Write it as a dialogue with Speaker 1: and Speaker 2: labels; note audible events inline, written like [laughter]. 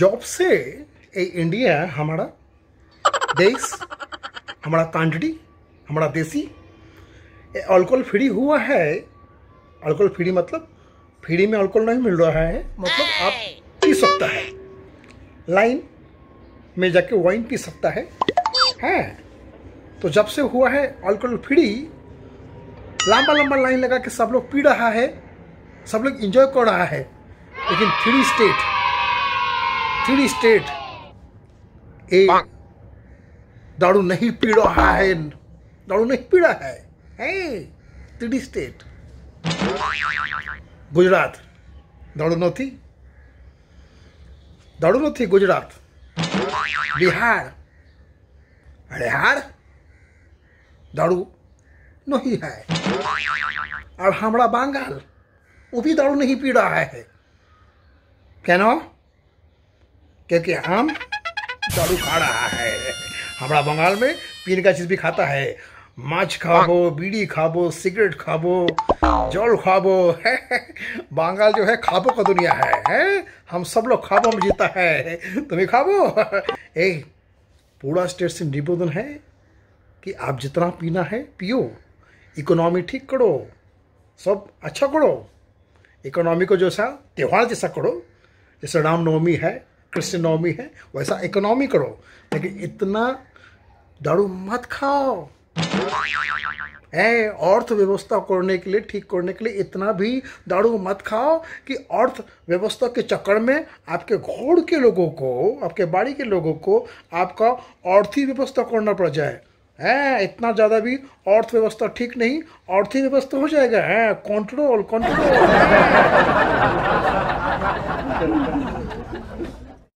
Speaker 1: Job से ये India है हमारा देश हमारा कंट्री हमारा देसी अल्कोहल फ्री हुआ है अल्कोहल फ्री मतलब फ्री में अल्कोहल नहीं मिल रहा है मतलब आप पी सकता है लाइन में जाके वाइन पी सकता है है तो जब से हुआ है अल्कोहल फ्री लंबा लंबा लाइन लगा के सब लोग पी रहा है सब लोग इंजॉय कर रहा है लेकिन फ्री स्टेट थ्री स्टेट ए दारू नहीं पीड़ा है दारू नहीं पीड़ा है है थ्री स्टेट गुजरात दारू नथी દારૂ નથી गुजरात बिहार बिहार दारू नहीं है और हमारा बंगाल वो भी दारू नहीं पी रहा है क्या ना क्योंकि हम दारू खा रहा है हमारा बंगाल में पीने का चीज़ भी खाता है माछ खाबो बीड़ी खाबो सिगरेट खाबो जल खाबो है बंगाल जो है खाबो का दुनिया है, है? हम सब लोग खाबो में जीता है तुम्हें खाबो [laughs] ए पूरा स्टेट से निबोधन है कि आप जितना पीना है पियो इकोनॉमी ठीक करो सब अच्छा करो इकोनॉमी को जैसा त्यौहार जैसा करो जैसे रामनवमी है क्रिस्टनॉमी है वैसा इकोनॉमी करो लेकिन इतना दारू मत खाओ है अर्थव्यवस्था करने के लिए ठीक करने के लिए इतना भी दारू मत खाओ कि अर्थव्यवस्था के चक्कर में आपके घोड़ के लोगों को आपके बाड़ी के लोगों को आपका अर्थी व्यवस्था करना पड़ जाए है इतना ज़्यादा भी अर्थव्यवस्था ठीक नहीं अर्थी व्यवस्था हो जाएगा है कंट्रोल कंट्रोल